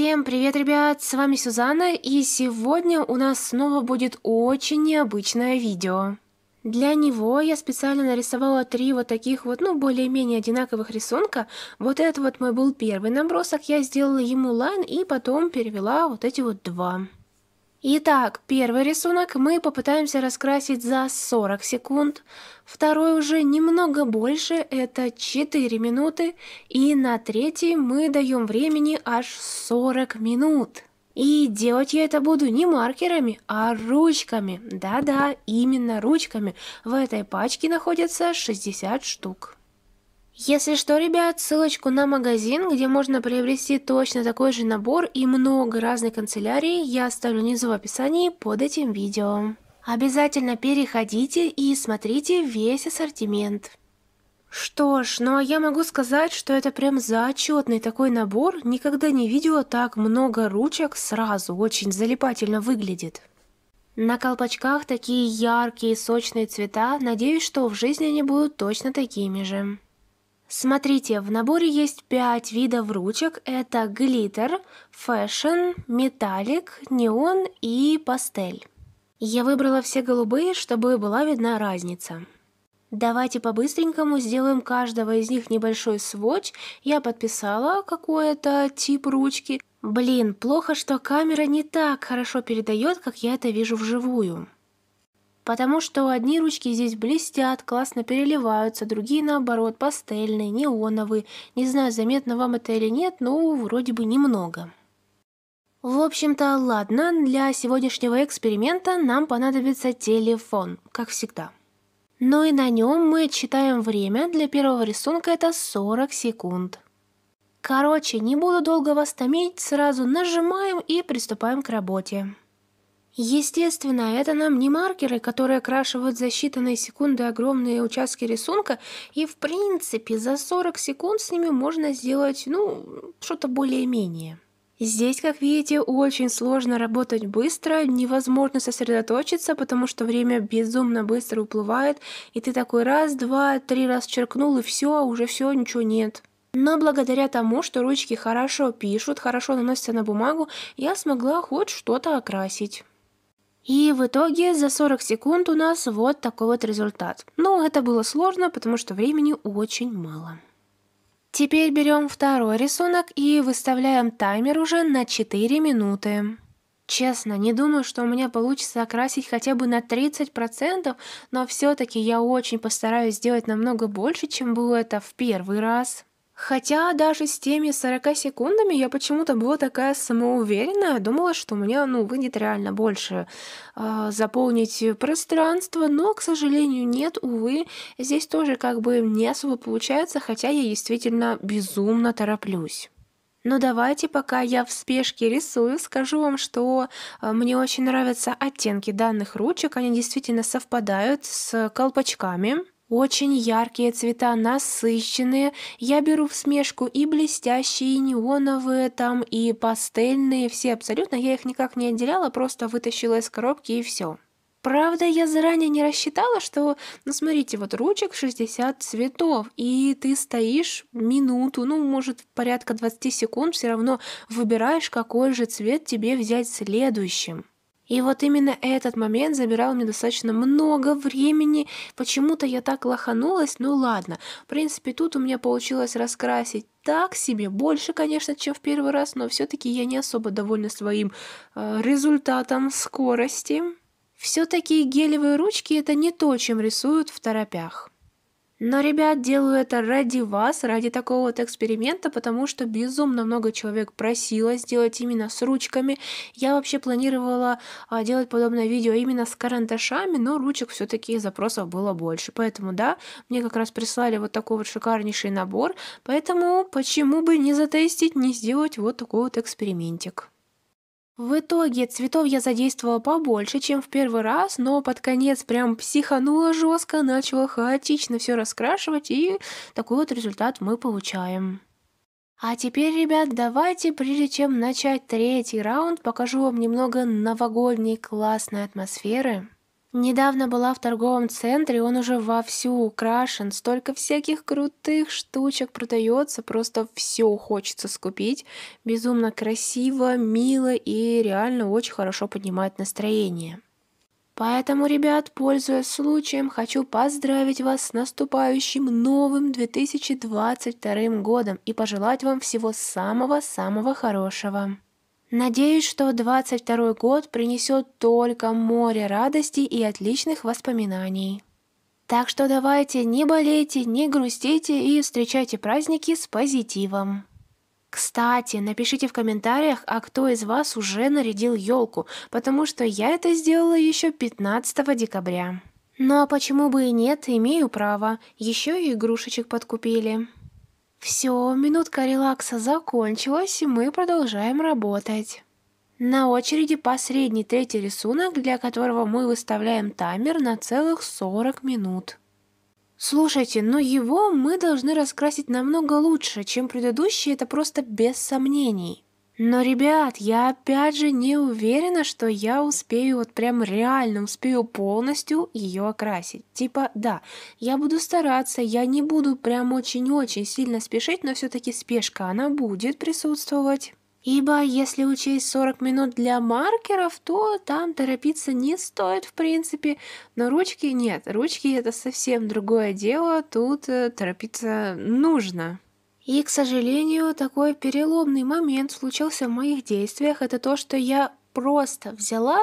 Всем привет, ребят! С вами Сюзанна, и сегодня у нас снова будет очень необычное видео. Для него я специально нарисовала три вот таких вот, ну, более-менее одинаковых рисунка. Вот этот вот мой был первый набросок, я сделала ему лайн и потом перевела вот эти вот два. Итак, первый рисунок мы попытаемся раскрасить за 40 секунд, второй уже немного больше, это 4 минуты, и на третий мы даем времени аж 40 минут. И делать я это буду не маркерами, а ручками. Да-да, именно ручками. В этой пачке находится 60 штук. Если что, ребят, ссылочку на магазин, где можно приобрести точно такой же набор и много разной канцелярии, я оставлю внизу в описании под этим видео. Обязательно переходите и смотрите весь ассортимент. Что ж, ну а я могу сказать, что это прям зачетный такой набор. Никогда не видела так много ручек сразу, очень залипательно выглядит. На колпачках такие яркие сочные цвета, надеюсь, что в жизни они будут точно такими же. Смотрите, в наборе есть 5 видов ручек. Это глиттер, фэшн, металлик, неон и пастель. Я выбрала все голубые, чтобы была видна разница. Давайте по-быстренькому сделаем каждого из них небольшой сводч. Я подписала какой-то тип ручки. Блин, плохо, что камера не так хорошо передает, как я это вижу вживую потому что одни ручки здесь блестят, классно переливаются, другие, наоборот, пастельные, неоновые. Не знаю, заметно вам это или нет, но вроде бы немного. В общем-то, ладно, для сегодняшнего эксперимента нам понадобится телефон, как всегда. Ну и на нем мы отсчитаем время, для первого рисунка это 40 секунд. Короче, не буду долго вас томить, сразу нажимаем и приступаем к работе. Естественно, это нам не маркеры, которые окрашивают за считанные секунды огромные участки рисунка, и в принципе за 40 секунд с ними можно сделать, ну, что-то более-менее. Здесь, как видите, очень сложно работать быстро, невозможно сосредоточиться, потому что время безумно быстро уплывает, и ты такой раз, два, три раз черкнул, и все, а уже все, ничего нет. Но благодаря тому, что ручки хорошо пишут, хорошо наносятся на бумагу, я смогла хоть что-то окрасить. И в итоге за 40 секунд у нас вот такой вот результат. Но ну, это было сложно, потому что времени очень мало. Теперь берем второй рисунок и выставляем таймер уже на 4 минуты. Честно, не думаю, что у меня получится окрасить хотя бы на 30%, но все-таки я очень постараюсь сделать намного больше, чем было это в первый раз. Хотя даже с теми 40 секундами я почему-то была такая самоуверенная, думала, что мне ну, выйдет реально больше э, заполнить пространство, но, к сожалению, нет, увы, здесь тоже как бы не особо получается, хотя я действительно безумно тороплюсь. Но ну, давайте, пока я в спешке рисую, скажу вам, что а, мне очень нравятся оттенки данных ручек, они действительно совпадают с колпачками. Очень яркие цвета, насыщенные, я беру в смешку и блестящие, и неоновые там, и пастельные, все абсолютно, я их никак не отделяла, просто вытащила из коробки и все. Правда, я заранее не рассчитала, что, ну смотрите, вот ручек 60 цветов, и ты стоишь минуту, ну может порядка 20 секунд, все равно выбираешь, какой же цвет тебе взять следующим. И вот именно этот момент забирал мне достаточно много времени. Почему-то я так лоханулась, ну ладно. В принципе, тут у меня получилось раскрасить так себе, больше, конечно, чем в первый раз, но все-таки я не особо довольна своим э, результатом скорости. Все-таки гелевые ручки это не то, чем рисуют в торопях. Но, ребят, делаю это ради вас, ради такого вот эксперимента, потому что безумно много человек просило сделать именно с ручками. Я вообще планировала а, делать подобное видео именно с карандашами, но ручек все-таки запросов было больше. Поэтому, да, мне как раз прислали вот такой вот шикарнейший набор, поэтому почему бы не затестить, не сделать вот такой вот экспериментик. В итоге цветов я задействовала побольше, чем в первый раз, но под конец прям психанула жестко, начала хаотично все раскрашивать, и такой вот результат мы получаем. А теперь, ребят, давайте, прежде чем начать третий раунд, покажу вам немного новогодней классной атмосферы. Недавно была в торговом центре, он уже вовсю украшен, столько всяких крутых штучек продается, просто все хочется скупить. Безумно красиво, мило и реально очень хорошо поднимает настроение. Поэтому, ребят, пользуясь случаем, хочу поздравить вас с наступающим новым 2022 годом и пожелать вам всего самого-самого хорошего. Надеюсь, что 22 год принесет только море радости и отличных воспоминаний. Так что давайте не болейте, не грустите и встречайте праздники с позитивом. Кстати, напишите в комментариях, а кто из вас уже нарядил елку, потому что я это сделала еще 15 декабря. Ну а почему бы и нет, имею право, еще и игрушечек подкупили. Все, минутка релакса закончилась, и мы продолжаем работать. На очереди последний третий рисунок, для которого мы выставляем таймер на целых 40 минут. Слушайте, но его мы должны раскрасить намного лучше, чем предыдущие, это просто без сомнений. Но, ребят, я опять же не уверена, что я успею, вот прям реально успею полностью ее окрасить. Типа, да, я буду стараться, я не буду прям очень-очень сильно спешить, но все-таки спешка, она будет присутствовать. Ибо если учесть 40 минут для маркеров, то там торопиться не стоит в принципе. Но ручки нет, ручки это совсем другое дело, тут э, торопиться нужно. И, к сожалению, такой переломный момент случился в моих действиях. Это то, что я просто взяла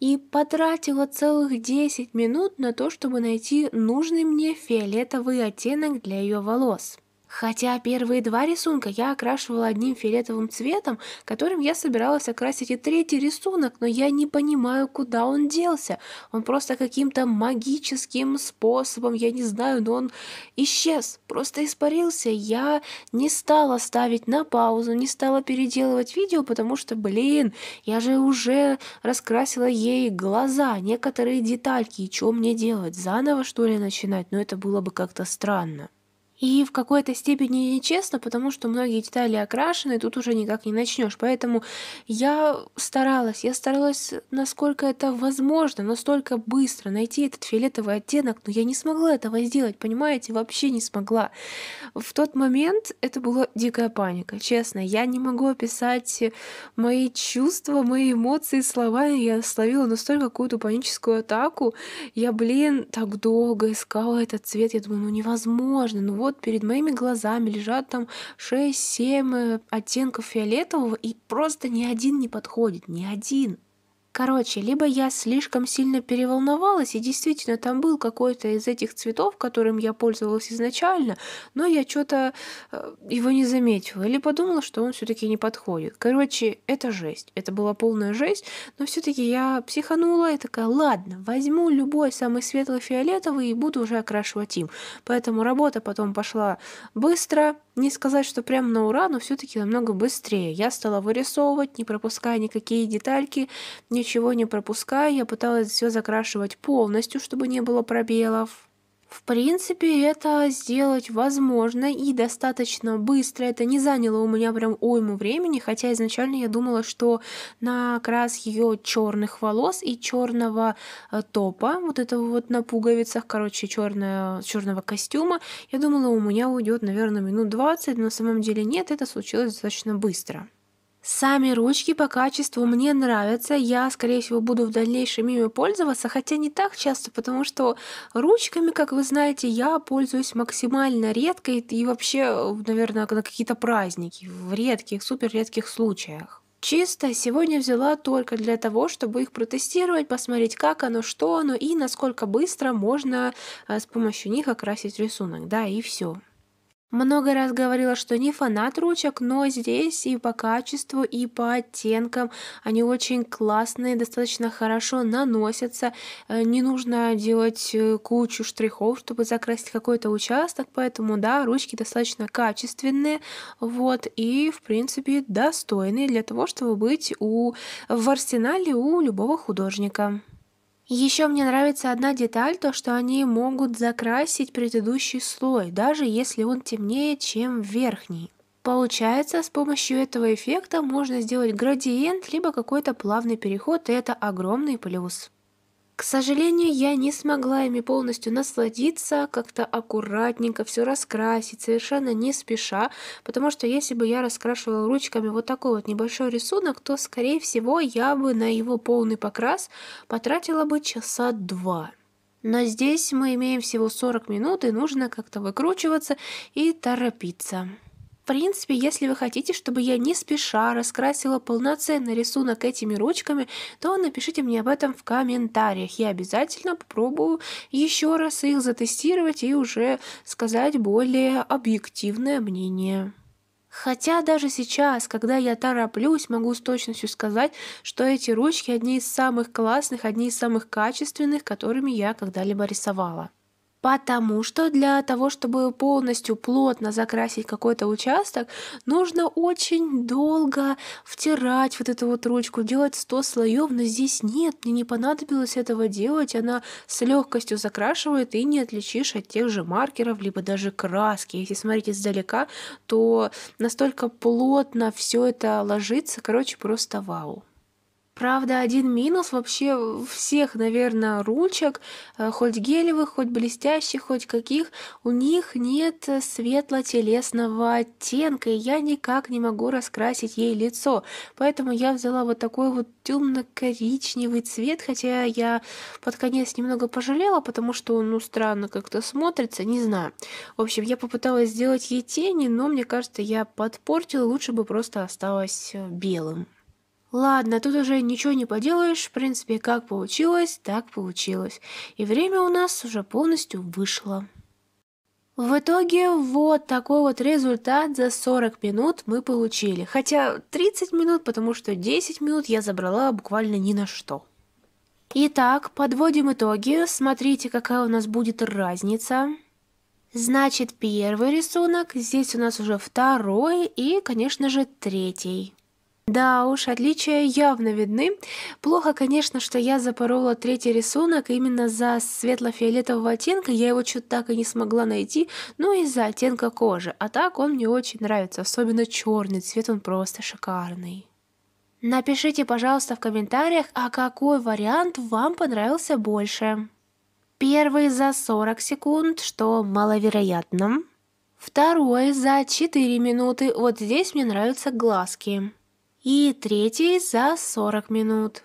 и потратила целых 10 минут на то, чтобы найти нужный мне фиолетовый оттенок для ее волос. Хотя первые два рисунка я окрашивала одним фиолетовым цветом, которым я собиралась окрасить и третий рисунок, но я не понимаю, куда он делся. Он просто каким-то магическим способом, я не знаю, но он исчез, просто испарился. Я не стала ставить на паузу, не стала переделывать видео, потому что, блин, я же уже раскрасила ей глаза, некоторые детальки, и что мне делать, заново что ли начинать? Но ну, это было бы как-то странно. И в какой-то степени нечестно, потому что многие детали окрашены, и тут уже никак не начнешь. Поэтому я старалась, я старалась, насколько это возможно, настолько быстро найти этот фиолетовый оттенок, но я не смогла этого сделать, понимаете, вообще не смогла. В тот момент это была дикая паника, честно. Я не могу описать мои чувства, мои эмоции слова, Я словила настолько какую-то паническую атаку. Я, блин, так долго искала этот цвет. Я думаю, ну невозможно, ну вот вот перед моими глазами лежат там 6-7 э, оттенков фиолетового, и просто ни один не подходит, ни один. Короче, либо я слишком сильно переволновалась, и действительно там был какой-то из этих цветов, которым я пользовалась изначально, но я что-то э, его не заметила или подумала, что он все-таки не подходит. Короче, это жесть. Это была полная жесть, но все-таки я психанула и такая, ладно, возьму любой самый светло-фиолетовый и буду уже окрашивать им. Поэтому работа потом пошла быстро, не сказать, что прям на ура, но все-таки намного быстрее. Я стала вырисовывать, не пропуская никакие детальки, не ничего не пропуская, я пыталась все закрашивать полностью, чтобы не было пробелов. В принципе, это сделать возможно и достаточно быстро. Это не заняло у меня прям уйму времени, хотя изначально я думала, что на крас ее черных волос и черного э, топа, вот этого вот на пуговицах, короче, черное, черного костюма, я думала, у меня уйдет, наверное, минут 20, но на самом деле нет, это случилось достаточно быстро. Сами ручки по качеству мне нравятся, я, скорее всего, буду в дальнейшем ими пользоваться, хотя не так часто, потому что ручками, как вы знаете, я пользуюсь максимально редко и, и вообще, э, наверное, на какие-то праздники, в редких, супер редких случаях. Чисто сегодня взяла только для того, чтобы их протестировать, посмотреть, как оно, что оно и насколько быстро можно э, с помощью них окрасить рисунок, да, и все. Много раз говорила, что не фанат ручек, но здесь и по качеству, и по оттенкам они очень классные, достаточно хорошо наносятся. Э, не нужно делать э, кучу штрихов, чтобы закрасить какой-то участок, поэтому, да, ручки достаточно качественные, вот, и, в принципе, достойные для того, чтобы быть у, в арсенале у любого художника. Еще мне нравится одна деталь, то что они могут закрасить предыдущий слой, даже если он темнее, чем верхний. Получается, с помощью этого эффекта можно сделать градиент, либо какой-то плавный переход, и это огромный плюс. К сожалению, я не смогла ими полностью насладиться, как-то аккуратненько все раскрасить, совершенно не спеша, потому что если бы я раскрашивала ручками вот такой вот небольшой рисунок, то, скорее всего, я бы на его полный покрас потратила бы часа два. Но здесь мы имеем всего 40 минут, и нужно как-то выкручиваться и торопиться. В принципе, если вы хотите, чтобы я не спеша раскрасила полноценный рисунок этими ручками, то напишите мне об этом в комментариях. Я обязательно попробую еще раз их затестировать и уже сказать более объективное мнение. Хотя даже сейчас, когда я тороплюсь, могу с точностью сказать, что эти ручки одни из самых классных, одни из самых качественных, которыми я когда-либо рисовала потому что для того, чтобы полностью плотно закрасить какой-то участок, нужно очень долго втирать вот эту вот ручку, делать 100 слоев, но здесь нет, мне не понадобилось этого делать, она с легкостью закрашивает и не отличишь от тех же маркеров, либо даже краски. Если смотреть издалека, то настолько плотно все это ложится, короче, просто вау. Правда, один минус вообще всех, наверное, ручек, э, хоть гелевых, хоть блестящих, хоть каких, у них нет светло-телесного оттенка, и я никак не могу раскрасить ей лицо. Поэтому я взяла вот такой вот темно-коричневый цвет, хотя я под конец немного пожалела, потому что он, ну, странно как-то смотрится, не знаю. В общем, я попыталась сделать ей тени, но мне кажется, я подпортила, лучше бы просто осталась э, белым. Ладно, тут уже ничего не поделаешь, в принципе, как получилось, так получилось. И время у нас уже полностью вышло. В итоге вот такой вот результат за 40 минут мы получили. Хотя 30 минут, потому что 10 минут я забрала буквально ни на что. Итак, подводим итоги. Смотрите, какая у нас будет разница. Значит, первый рисунок, здесь у нас уже второй и, конечно же, третий. Да уж, отличия явно видны. Плохо, конечно, что я запорола третий рисунок именно за светло-фиолетового оттенка, я его чуть так и не смогла найти, ну из-за оттенка кожи. А так он мне очень нравится, особенно черный цвет, он просто шикарный. Напишите, пожалуйста, в комментариях, а какой вариант вам понравился больше. Первый за 40 секунд, что маловероятно. Второй за 4 минуты, вот здесь мне нравятся глазки и третий за 40 минут.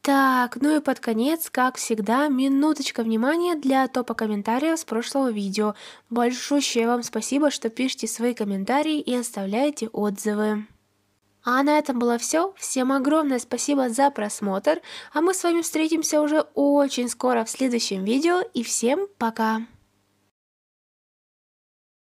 Так, ну и под конец, как всегда, минуточка внимания для топа комментариев с прошлого видео. Большущее вам спасибо, что пишите свои комментарии и оставляете отзывы. А на этом было все. Всем огромное спасибо за просмотр, а мы с вами встретимся уже очень скоро в следующем видео и всем пока!